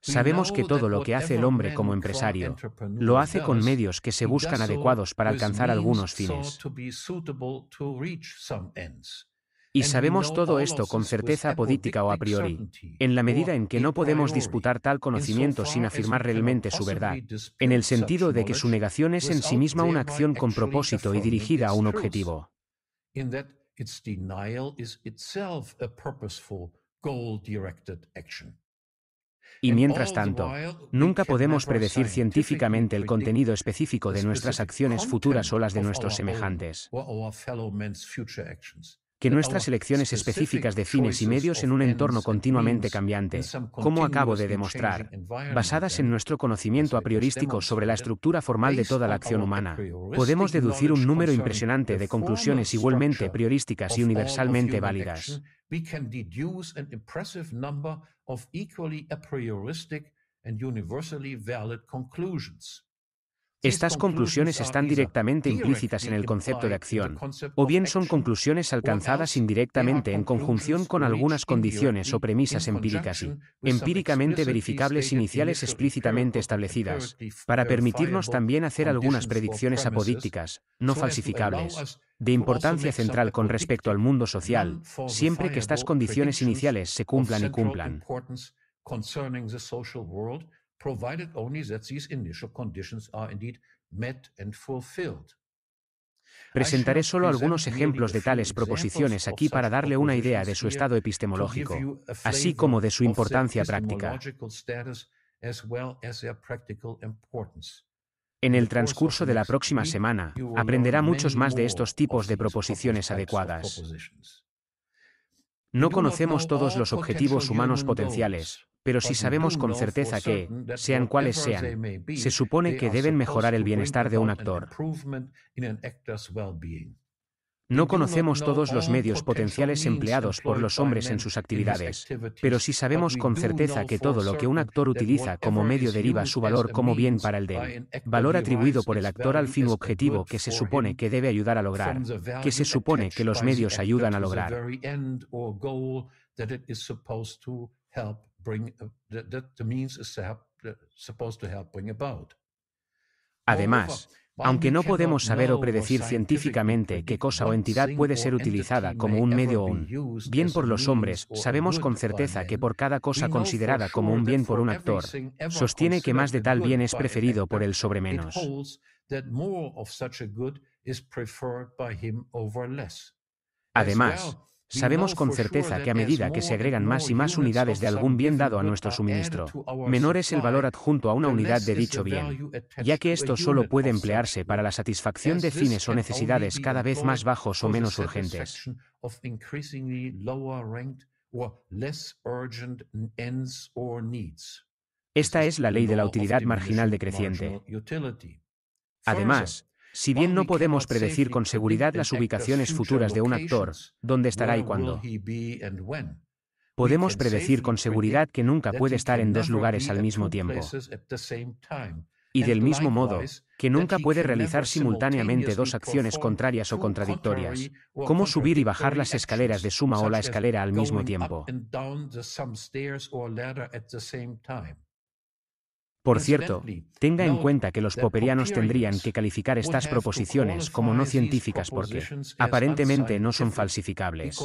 Sabemos que todo lo que hace el hombre como empresario lo hace con medios que se buscan adecuados para alcanzar algunos fines. Y sabemos todo esto con certeza política o a priori, en la medida en que no podemos disputar tal conocimiento sin afirmar realmente su verdad, en el sentido de que su negación es en sí misma una acción con propósito y dirigida a un objetivo. Y mientras tanto, nunca podemos predecir científicamente el contenido específico de nuestras acciones futuras o las de nuestros semejantes. Que nuestras elecciones específicas de fines y medios en un entorno continuamente cambiante, como acabo de demostrar, basadas en nuestro conocimiento a priorístico sobre la estructura formal de toda la acción humana, podemos deducir un número impresionante de conclusiones igualmente priorísticas y universalmente válidas. we can deduce an impressive number of equally a prioristic and universally valid conclusions. Estas conclusiones están directamente implícitas en el concepto de acción, o bien son conclusiones alcanzadas indirectamente en conjunción con algunas condiciones o premisas empíricas y empíricamente verificables iniciales explícitamente establecidas, para permitirnos también hacer algunas predicciones apodícticas, no falsificables, de importancia central con respecto al mundo social, siempre que estas condiciones iniciales se cumplan y cumplan. Presentaré solo algunos ejemplos de tales proposiciones aquí para darle una idea de su estado epistemológico, así como de su importancia práctica. En el transcurso de la próxima semana, aprenderá muchos más de estos tipos de proposiciones adecuadas. No conocemos todos los objetivos humanos potenciales, pero si sabemos con certeza que, sean cuales sean, se supone que deben mejorar el bienestar de un actor. No conocemos todos los medios potenciales empleados por los hombres en sus actividades, pero si sabemos con certeza que todo lo que un actor utiliza como medio deriva su valor como bien para el de valor atribuido por el actor al fin objetivo que se supone que debe ayudar a lograr, que se supone que los medios ayudan a lograr. Además, aunque no podemos saber o predecir científicamente qué cosa o entidad puede ser utilizada como un medio o un bien por los hombres, sabemos con certeza que por cada cosa considerada como un bien por un actor, sostiene que más de tal bien es preferido por él sobre menos. Además, Sabemos con certeza que a medida que se agregan más y más unidades de algún bien dado a nuestro suministro, menor es el valor adjunto a una unidad de dicho bien, ya que esto solo puede emplearse para la satisfacción de fines o necesidades cada vez más bajos o menos urgentes. Esta es la ley de la utilidad marginal decreciente. Además, si bien no podemos predecir con seguridad las ubicaciones futuras de un actor, dónde estará y cuándo, podemos predecir con seguridad que nunca puede estar en dos lugares al mismo tiempo. Y del mismo modo, que nunca puede realizar simultáneamente dos acciones contrarias o contradictorias, como subir y bajar las escaleras de suma o la escalera al mismo tiempo. Por cierto, tenga en cuenta que los poperianos tendrían que calificar estas proposiciones como no científicas porque aparentemente no son falsificables.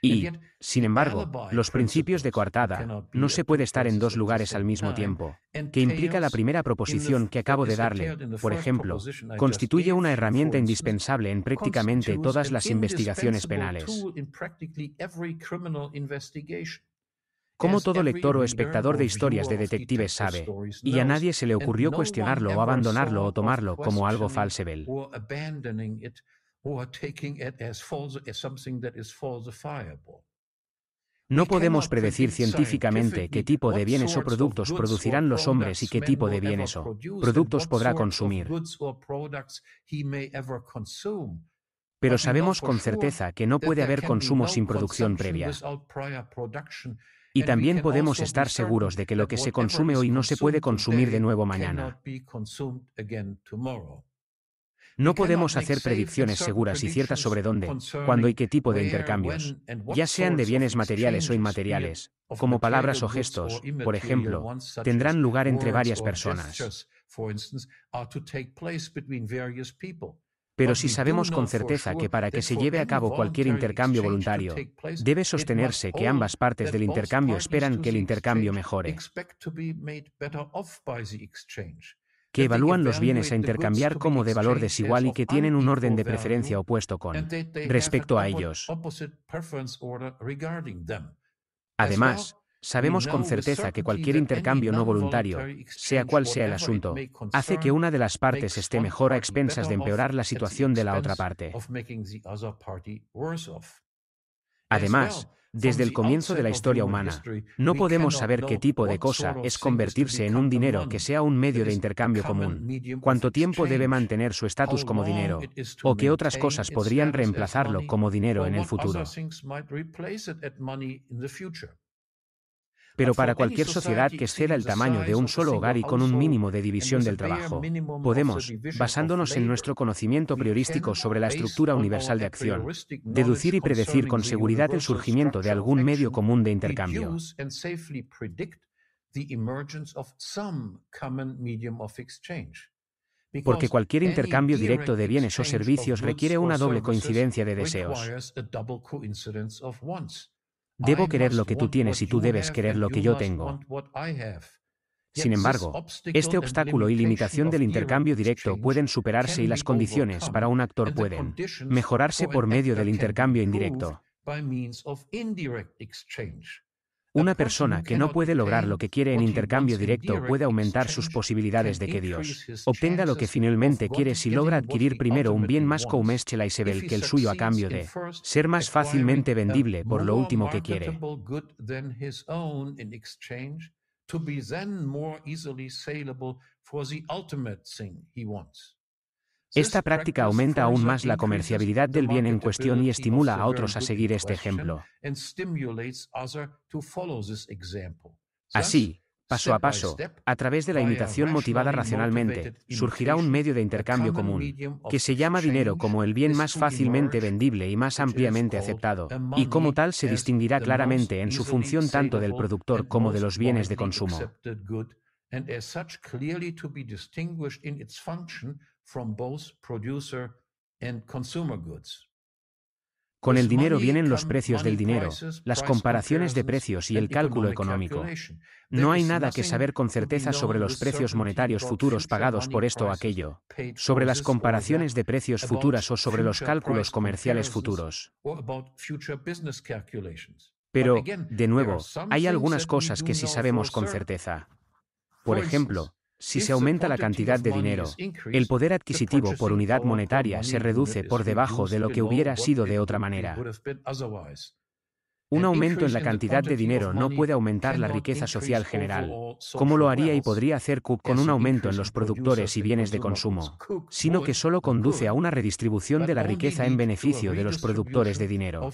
Y, sin embargo, los principios de coartada no se puede estar en dos lugares al mismo tiempo, que implica la primera proposición que acabo de darle, por ejemplo, constituye una herramienta indispensable en prácticamente todas las investigaciones penales. Como todo lector o espectador de historias de detectives sabe, y a nadie se le ocurrió cuestionarlo o abandonarlo o tomarlo como algo falsebel. No podemos predecir científicamente qué tipo de bienes o productos producirán los hombres y qué tipo de bienes o productos podrá consumir. Pero sabemos con certeza que no puede haber consumo sin producción previa. Y también podemos estar seguros de que lo que se consume hoy no se puede consumir de nuevo mañana. No podemos hacer predicciones seguras y ciertas sobre dónde, cuándo y qué tipo de intercambios, ya sean de bienes materiales o inmateriales, como palabras o gestos, por ejemplo, tendrán lugar entre varias personas. Pero si sabemos con certeza que para que se lleve a cabo cualquier intercambio voluntario, debe sostenerse que ambas partes del intercambio esperan que el intercambio mejore que evalúan los bienes a intercambiar como de valor desigual y que tienen un orden de preferencia opuesto con respecto a ellos. Además, Sabemos con certeza que cualquier intercambio no voluntario, sea cual sea el asunto, hace que una de las partes esté mejor a expensas de empeorar la situación de la otra parte. Además, desde el comienzo de la historia humana, no podemos saber qué tipo de cosa es convertirse en un dinero que sea un medio de intercambio común, cuánto tiempo debe mantener su estatus como dinero, o qué otras cosas podrían reemplazarlo como dinero en el futuro pero para cualquier sociedad que exceda el tamaño de un solo hogar y con un mínimo de división del trabajo, podemos, basándonos en nuestro conocimiento priorístico sobre la estructura universal de acción, deducir y predecir con seguridad el surgimiento de algún medio común de intercambio. Porque cualquier intercambio directo de bienes o servicios requiere una doble coincidencia de deseos. Debo querer lo que tú tienes y tú debes querer lo que yo tengo. Sin embargo, este obstáculo y limitación del intercambio directo pueden superarse y las condiciones para un actor pueden mejorarse por medio del intercambio indirecto. Una persona que no puede lograr lo que quiere en intercambio directo puede aumentar sus posibilidades de que Dios obtenga lo que finalmente quiere si logra adquirir primero un bien más comestible y sebel que el suyo a cambio de ser más fácilmente vendible por lo último que quiere. Esta práctica aumenta aún más la comerciabilidad del bien en cuestión y estimula a otros a seguir este ejemplo. Así, paso a paso, a través de la imitación motivada racionalmente, surgirá un medio de intercambio común, que se llama dinero como el bien más fácilmente vendible y más ampliamente aceptado, y como tal se distinguirá claramente en su función tanto del productor como de los bienes de consumo. Con el dinero vienen los precios del dinero, las comparaciones de precios y el cálculo económico. No hay nada que saber con certeza sobre los precios monetarios futuros pagados por esto o aquello, sobre las comparaciones de precios futuras o sobre los cálculos comerciales futuros. Pero, de nuevo, hay algunas cosas que sí sabemos con certeza. Por ejemplo, si se aumenta la cantidad de dinero, el poder adquisitivo por unidad monetaria se reduce por debajo de lo que hubiera sido de otra manera. Un aumento en la cantidad de dinero no puede aumentar la riqueza social general, como lo haría y podría hacer Cook con un aumento en los productores y bienes de consumo, sino que solo conduce a una redistribución de la riqueza en beneficio de los productores de dinero.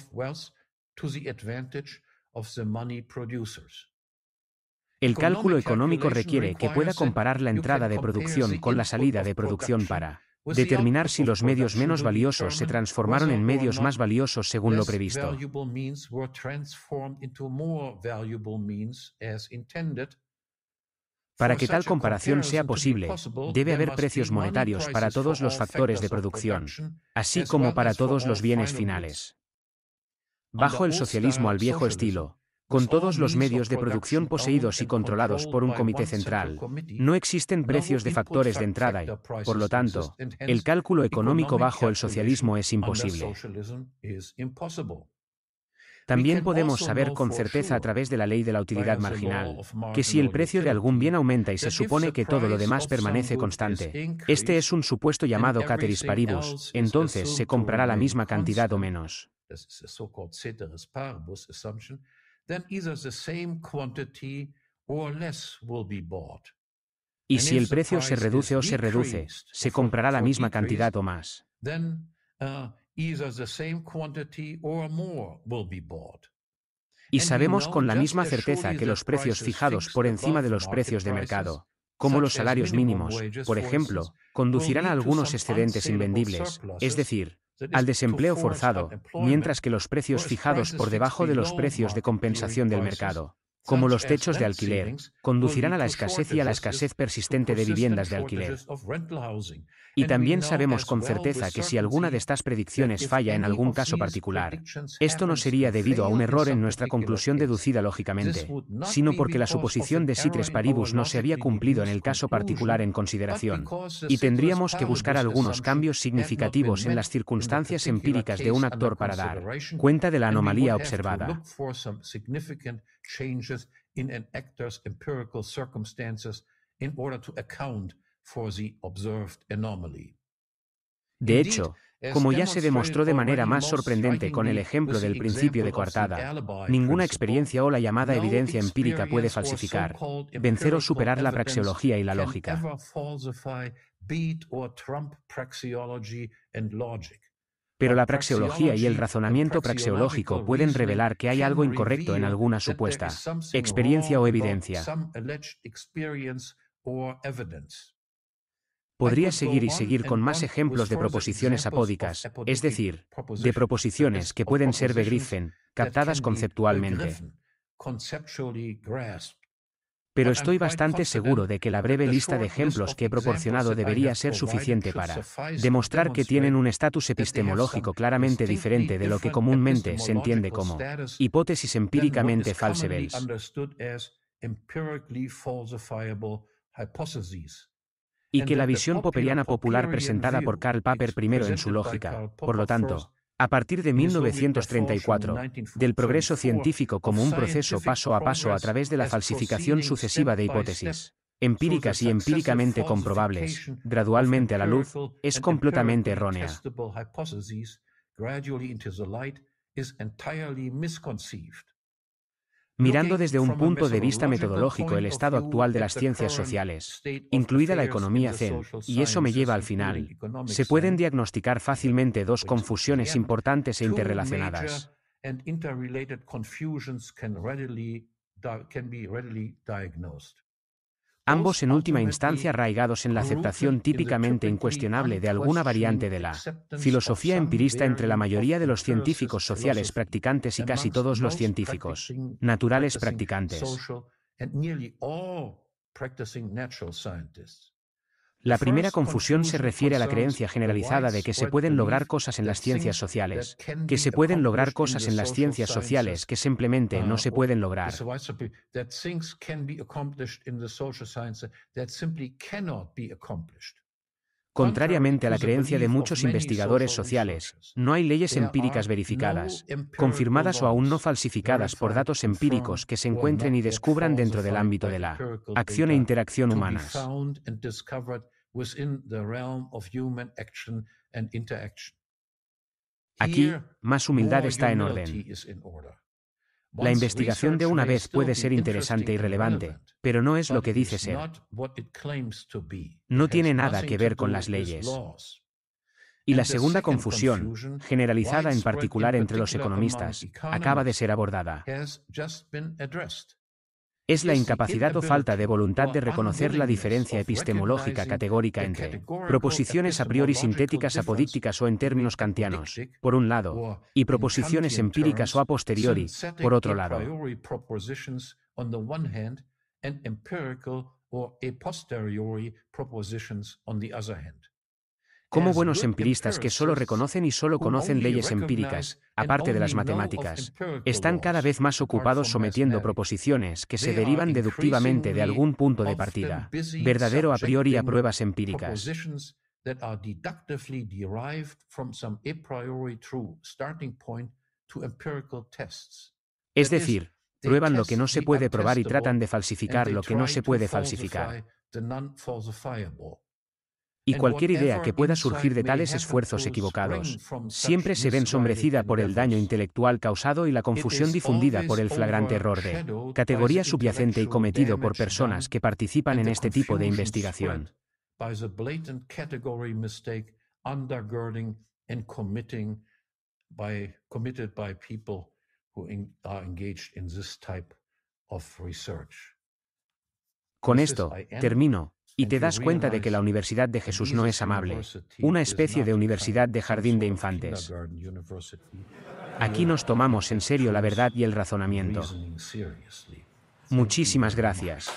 El cálculo económico requiere que pueda comparar la entrada de producción con la salida de producción para pues determinar si los medios menos valiosos se pues transformaron en medios más valiosos según lo previsto. Para que tal comparación sea posible, debe haber precios monetarios para todos los factores de producción, así como para todos los bienes finales. Bajo el socialismo al viejo estilo, con todos los medios de producción poseídos y controlados por un comité central. No existen precios de factores de entrada y, por lo tanto, el cálculo económico bajo el socialismo es imposible. También podemos saber con certeza a través de la ley de la utilidad marginal que si el precio de algún bien aumenta y se supone que todo lo demás permanece constante, este es un supuesto llamado cateris paribus, entonces se comprará la misma cantidad o menos. Y si el precio se reduce o se reduce, se comprará la misma cantidad o más. Y sabemos con la misma certeza que los precios fijados por encima de los precios de mercado, como los salarios mínimos, por ejemplo, conducirán a algunos excedentes invendibles, es decir, al desempleo forzado, mientras que los precios fijados por debajo de los precios de compensación del mercado como los techos de alquiler, conducirán a la escasez y a la escasez persistente de viviendas de alquiler. Y también sabemos con certeza que si alguna de estas predicciones falla en algún caso particular, esto no sería debido a un error en nuestra conclusión deducida lógicamente, sino porque la suposición de Citres paribus no se había cumplido en el caso particular en consideración, y tendríamos que buscar algunos cambios significativos en las circunstancias empíricas de un actor para dar cuenta de la anomalía observada. De hecho, como ya se demostró de manera más sorprendente con el ejemplo del principio de coartada, ninguna experiencia o la llamada evidencia empírica puede falsificar, vencer o superar la praxeología y la lógica. Pero la praxeología y el razonamiento praxeológico pueden revelar que hay algo incorrecto en alguna supuesta experiencia o evidencia. Podría seguir y seguir con más ejemplos de proposiciones apódicas, es decir, de proposiciones que pueden ser begriffen, captadas conceptualmente pero estoy bastante seguro de que la breve lista de ejemplos que he proporcionado debería ser suficiente para demostrar que tienen un estatus epistemológico claramente diferente de lo que comúnmente se entiende como hipótesis empíricamente veis Y que la visión popperiana popular presentada por Karl Popper primero en su lógica, por lo tanto, a partir de 1934, del progreso científico como un proceso paso a paso a través de la falsificación sucesiva de hipótesis, empíricas y empíricamente comprobables, gradualmente a la luz, es completamente errónea. Mirando desde un punto de vista metodológico el estado actual de las ciencias sociales, incluida la economía Zen, y eso me lleva al final, se pueden diagnosticar fácilmente dos confusiones importantes e interrelacionadas ambos en última instancia arraigados en la aceptación típicamente incuestionable de alguna variante de la filosofía empirista entre la mayoría de los científicos sociales practicantes y casi todos los científicos naturales practicantes. La primera confusión se refiere a la creencia generalizada de que se pueden lograr cosas en las ciencias sociales, que se pueden lograr cosas en las ciencias sociales que simplemente uh, no se pueden lograr. Contrariamente a la creencia de muchos investigadores sociales, no hay leyes empíricas verificadas, confirmadas o aún no falsificadas por datos empíricos que se encuentren y descubran dentro del ámbito de la acción e interacción humanas. Aquí, más humildad está en orden. La investigación de una vez puede ser interesante y relevante, pero no es lo que dice ser. No tiene nada que ver con las leyes. Y la segunda confusión, generalizada en particular entre los economistas, acaba de ser abordada es la incapacidad o falta de voluntad de reconocer la diferencia epistemológica categórica entre proposiciones a priori sintéticas apodícticas o en términos kantianos, por un lado, y proposiciones empíricas o a posteriori, por otro lado como buenos empiristas que solo reconocen y solo conocen leyes empíricas, aparte de las matemáticas, están cada vez más ocupados sometiendo proposiciones que se derivan deductivamente de algún punto de partida, verdadero a priori a pruebas empíricas. Es decir, prueban lo que no se puede probar y tratan de falsificar lo que no se puede falsificar. Y cualquier idea que pueda surgir de tales esfuerzos equivocados siempre se ve ensombrecida por el daño intelectual causado y la confusión difundida por el flagrante error de categoría subyacente y cometido por personas que participan en este tipo de investigación. Con esto, termino, y te das cuenta de que la Universidad de Jesús no es amable, una especie de universidad de jardín de infantes. Aquí nos tomamos en serio la verdad y el razonamiento. Muchísimas gracias.